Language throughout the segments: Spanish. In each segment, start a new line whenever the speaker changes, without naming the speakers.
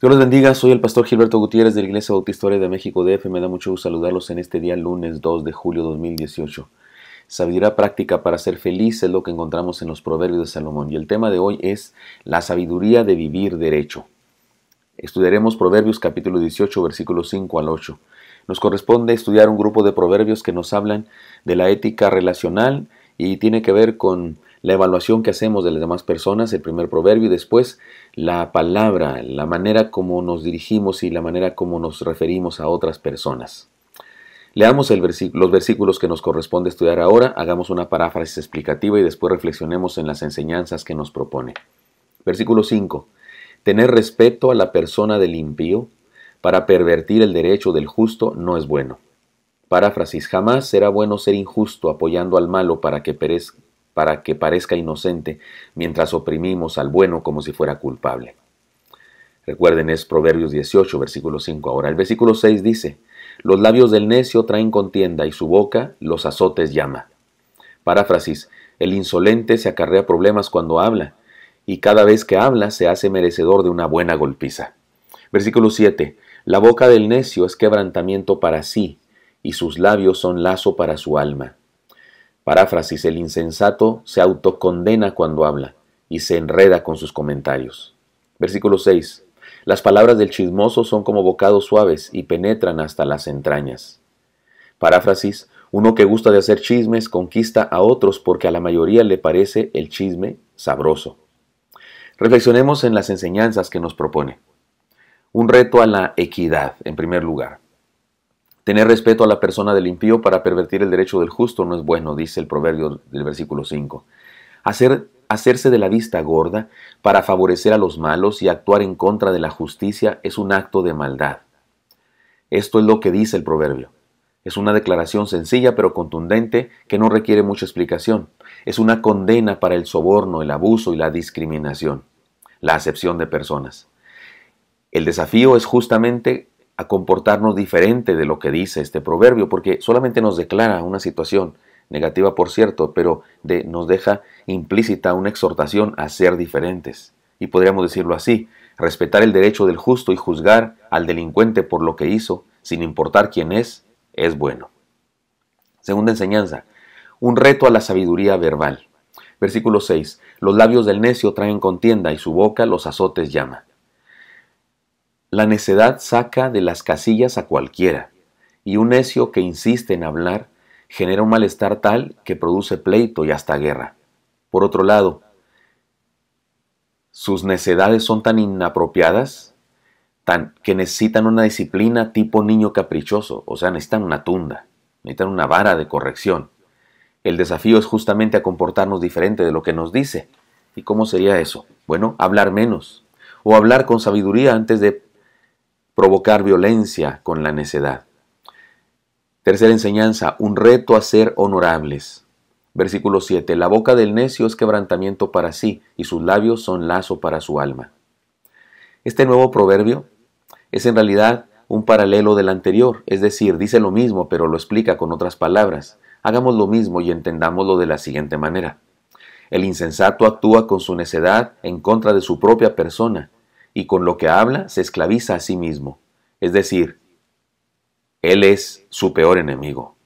Dios los bendiga, soy el pastor Gilberto Gutiérrez de la Iglesia Bautista de México DF. Me da mucho gusto saludarlos en este día lunes 2 de julio 2018. Sabiduría práctica para ser feliz es lo que encontramos en los Proverbios de Salomón y el tema de hoy es la sabiduría de vivir derecho. Estudiaremos Proverbios capítulo 18 versículos 5 al 8. Nos corresponde estudiar un grupo de proverbios que nos hablan de la ética relacional y tiene que ver con la evaluación que hacemos de las demás personas, el primer proverbio, y después la palabra, la manera como nos dirigimos y la manera como nos referimos a otras personas. Leamos los versículos que nos corresponde estudiar ahora, hagamos una paráfrasis explicativa y después reflexionemos en las enseñanzas que nos propone. Versículo 5. Tener respeto a la persona del impío para pervertir el derecho del justo no es bueno. Paráfrasis. Jamás será bueno ser injusto apoyando al malo para que perezca para que parezca inocente, mientras oprimimos al bueno como si fuera culpable. Recuerden, es Proverbios 18, versículo 5. Ahora, el versículo 6 dice, Los labios del necio traen contienda y su boca los azotes llama. Paráfrasis, el insolente se acarrea problemas cuando habla, y cada vez que habla se hace merecedor de una buena golpiza. Versículo 7. La boca del necio es quebrantamiento para sí, y sus labios son lazo para su alma. Paráfrasis, el insensato se autocondena cuando habla y se enreda con sus comentarios. Versículo 6. Las palabras del chismoso son como bocados suaves y penetran hasta las entrañas. Paráfrasis, uno que gusta de hacer chismes conquista a otros porque a la mayoría le parece el chisme sabroso. Reflexionemos en las enseñanzas que nos propone. Un reto a la equidad, en primer lugar. Tener respeto a la persona del impío para pervertir el derecho del justo no es bueno, dice el proverbio del versículo 5. Hacer, hacerse de la vista gorda para favorecer a los malos y actuar en contra de la justicia es un acto de maldad. Esto es lo que dice el proverbio. Es una declaración sencilla pero contundente que no requiere mucha explicación. Es una condena para el soborno, el abuso y la discriminación, la acepción de personas. El desafío es justamente a comportarnos diferente de lo que dice este proverbio, porque solamente nos declara una situación negativa, por cierto, pero de, nos deja implícita una exhortación a ser diferentes. Y podríamos decirlo así, respetar el derecho del justo y juzgar al delincuente por lo que hizo, sin importar quién es, es bueno. Segunda enseñanza, un reto a la sabiduría verbal. Versículo 6. Los labios del necio traen contienda y su boca los azotes llama. La necedad saca de las casillas a cualquiera, y un necio que insiste en hablar genera un malestar tal que produce pleito y hasta guerra. Por otro lado, sus necedades son tan inapropiadas tan, que necesitan una disciplina tipo niño caprichoso, o sea, necesitan una tunda, necesitan una vara de corrección. El desafío es justamente a comportarnos diferente de lo que nos dice. ¿Y cómo sería eso? Bueno, hablar menos, o hablar con sabiduría antes de provocar violencia con la necedad. Tercera enseñanza, un reto a ser honorables. Versículo 7. La boca del necio es quebrantamiento para sí, y sus labios son lazo para su alma. Este nuevo proverbio es en realidad un paralelo del anterior, es decir, dice lo mismo pero lo explica con otras palabras. Hagamos lo mismo y entendámoslo de la siguiente manera. El insensato actúa con su necedad en contra de su propia persona, y con lo que habla se esclaviza a sí mismo. Es decir, él es su peor enemigo.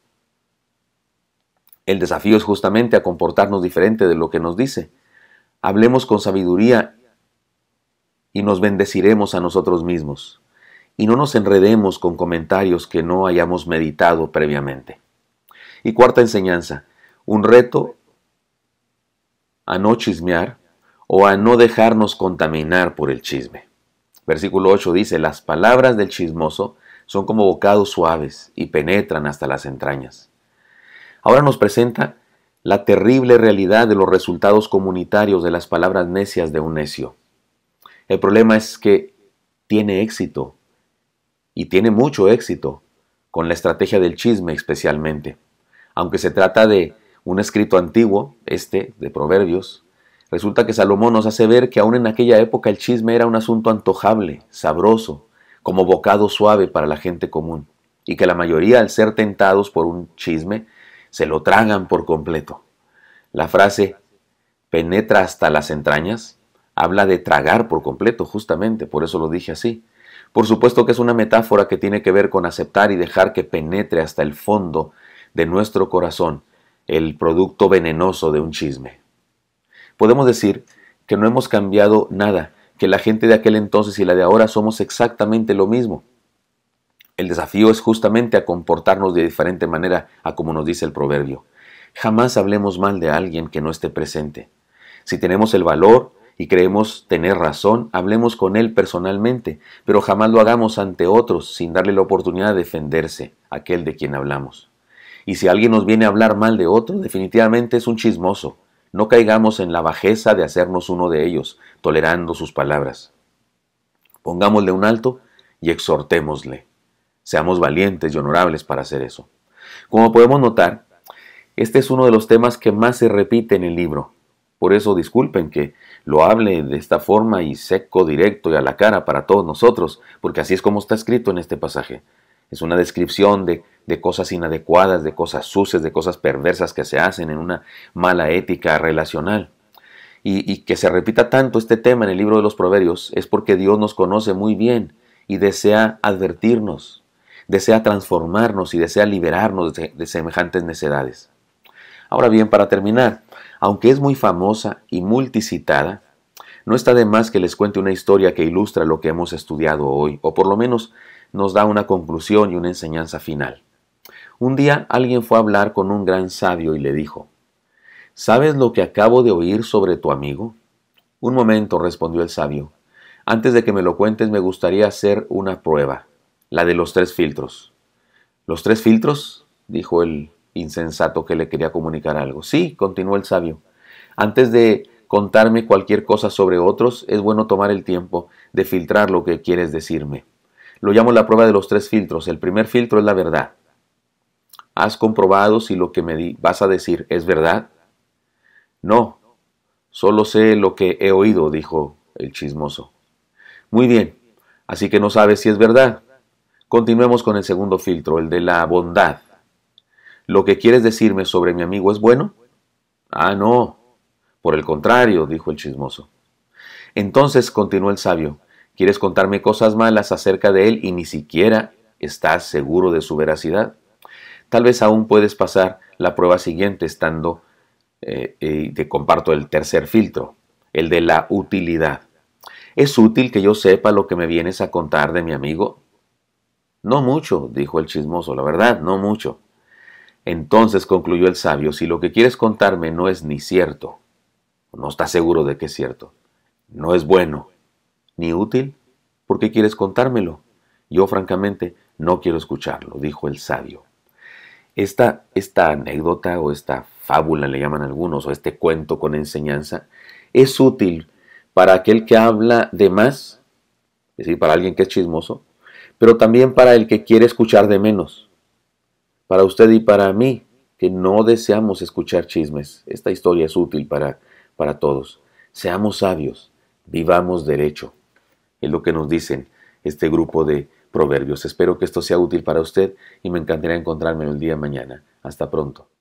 El desafío es justamente a comportarnos diferente de lo que nos dice. Hablemos con sabiduría y nos bendeciremos a nosotros mismos. Y no nos enredemos con comentarios que no hayamos meditado previamente. Y cuarta enseñanza, un reto a no chismear o a no dejarnos contaminar por el chisme. Versículo 8 dice, las palabras del chismoso son como bocados suaves y penetran hasta las entrañas. Ahora nos presenta la terrible realidad de los resultados comunitarios de las palabras necias de un necio. El problema es que tiene éxito, y tiene mucho éxito, con la estrategia del chisme especialmente. Aunque se trata de un escrito antiguo, este de Proverbios, Resulta que Salomón nos hace ver que aún en aquella época el chisme era un asunto antojable, sabroso, como bocado suave para la gente común, y que la mayoría al ser tentados por un chisme se lo tragan por completo. La frase penetra hasta las entrañas habla de tragar por completo, justamente, por eso lo dije así. Por supuesto que es una metáfora que tiene que ver con aceptar y dejar que penetre hasta el fondo de nuestro corazón el producto venenoso de un chisme. Podemos decir que no hemos cambiado nada, que la gente de aquel entonces y la de ahora somos exactamente lo mismo. El desafío es justamente a comportarnos de diferente manera a como nos dice el proverbio. Jamás hablemos mal de alguien que no esté presente. Si tenemos el valor y creemos tener razón, hablemos con él personalmente, pero jamás lo hagamos ante otros sin darle la oportunidad de defenderse, aquel de quien hablamos. Y si alguien nos viene a hablar mal de otro, definitivamente es un chismoso, no caigamos en la bajeza de hacernos uno de ellos, tolerando sus palabras. Pongámosle un alto y exhortémosle. Seamos valientes y honorables para hacer eso. Como podemos notar, este es uno de los temas que más se repite en el libro. Por eso disculpen que lo hable de esta forma y seco, directo y a la cara para todos nosotros, porque así es como está escrito en este pasaje es una descripción de, cosas inadecuadas, de cosas sucias, de cosas perversas que se hacen en una mala ética relacional. Y, que se repita tanto este tema en el libro de los Proverbios es porque Dios nos conoce muy bien y desea advertirnos, desea transformarnos y desea liberarnos de, semejantes necedades. Ahora bien, para terminar, aunque es muy famosa y multicitada, no está de más que les cuente una historia que ilustra lo que hemos estudiado hoy, o por lo menos nos da una conclusión y una enseñanza final. Un día alguien fue a hablar con un gran sabio y le dijo, ¿Sabes lo que acabo de oír sobre tu amigo? Un momento, respondió el sabio. Antes de que me lo cuentes me gustaría hacer una prueba, la de los tres filtros. ¿Los tres filtros? dijo el insensato que le quería comunicar algo. Sí, continuó el sabio. Antes de contarme cualquier cosa sobre otros, es bueno tomar el tiempo de filtrar lo que quieres decirme. Lo llamo la prueba de los tres filtros. El primer filtro es la verdad. ¿Has comprobado si lo que me vas a decir es verdad? No, solo sé lo que he oído, dijo el chismoso. Muy bien, así que no sabes si es verdad. Continuemos con el segundo filtro, el de la bondad. ¿Lo que quieres decirme sobre mi amigo es bueno? Ah, no. Por el contrario, dijo el chismoso. Entonces continuó el sabio, Quieres contarme cosas malas acerca de él y ni siquiera estás seguro de su veracidad. Tal vez aún puedes pasar la prueba siguiente estando, eh, eh, te comparto el tercer filtro, el de la utilidad. ¿Es útil que yo sepa lo que me vienes a contar de mi amigo? No mucho, dijo el chismoso, la verdad, no mucho. Entonces concluyó el sabio, si lo que quieres contarme no es ni cierto, no estás seguro de que es cierto, no es bueno, ni útil? ¿Por qué quieres contármelo? Yo francamente no quiero escucharlo, dijo el sabio. Esta, esta anécdota o esta fábula le llaman algunos, o este cuento con enseñanza, es útil para aquel que habla de más, es decir, para alguien que es chismoso, pero también para el que quiere escuchar de menos, para usted y para mí, que no deseamos escuchar chismes. Esta historia es útil para, para todos. Seamos sabios, vivamos derecho. Es lo que nos dicen este grupo de proverbios. Espero que esto sea útil para usted y me encantaría encontrarme el día de mañana. Hasta pronto.